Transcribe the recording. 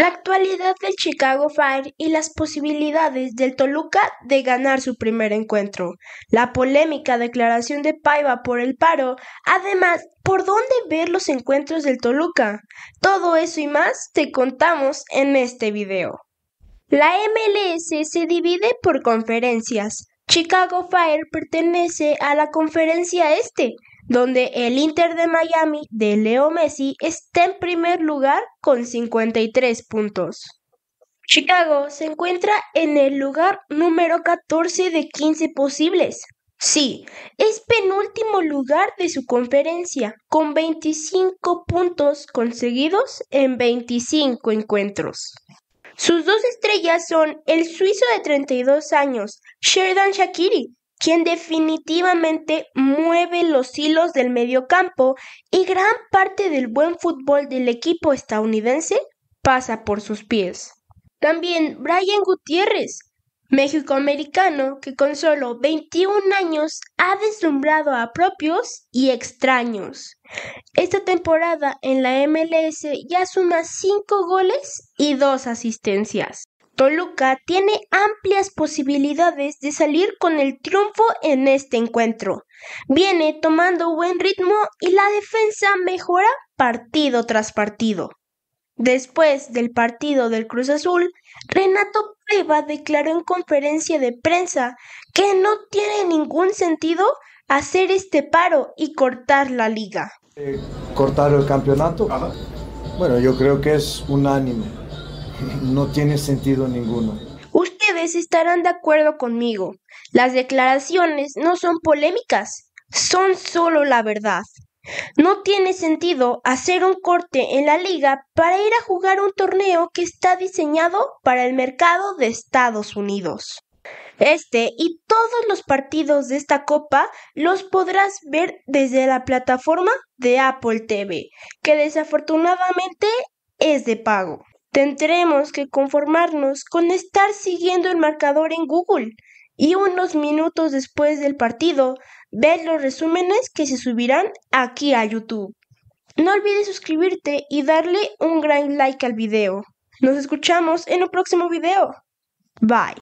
La actualidad del Chicago Fire y las posibilidades del Toluca de ganar su primer encuentro. La polémica declaración de Paiva por el paro. Además, ¿por dónde ver los encuentros del Toluca? Todo eso y más te contamos en este video. La MLS se divide por conferencias. Chicago Fire pertenece a la conferencia este donde el Inter de Miami de Leo Messi está en primer lugar con 53 puntos. Chicago se encuentra en el lugar número 14 de 15 posibles. Sí, es penúltimo lugar de su conferencia, con 25 puntos conseguidos en 25 encuentros. Sus dos estrellas son el suizo de 32 años, Sheridan Shakiri, quien definitivamente mueve los hilos del mediocampo y gran parte del buen fútbol del equipo estadounidense pasa por sus pies. También Brian Gutiérrez, mexicoamericano americano que con solo 21 años ha deslumbrado a propios y extraños. Esta temporada en la MLS ya suma 5 goles y 2 asistencias. Toluca tiene amplias posibilidades de salir con el triunfo en este encuentro. Viene tomando buen ritmo y la defensa mejora partido tras partido. Después del partido del Cruz Azul, Renato Paiva declaró en conferencia de prensa que no tiene ningún sentido hacer este paro y cortar la liga. Eh, cortar el campeonato. Bueno, yo creo que es unánime no tiene sentido ninguno. Ustedes estarán de acuerdo conmigo. Las declaraciones no son polémicas, son solo la verdad. No tiene sentido hacer un corte en la liga para ir a jugar un torneo que está diseñado para el mercado de Estados Unidos. Este y todos los partidos de esta copa los podrás ver desde la plataforma de Apple TV, que desafortunadamente es de pago. Tendremos que conformarnos con estar siguiendo el marcador en Google y unos minutos después del partido ver los resúmenes que se subirán aquí a YouTube. No olvides suscribirte y darle un gran like al video. Nos escuchamos en un próximo video. Bye.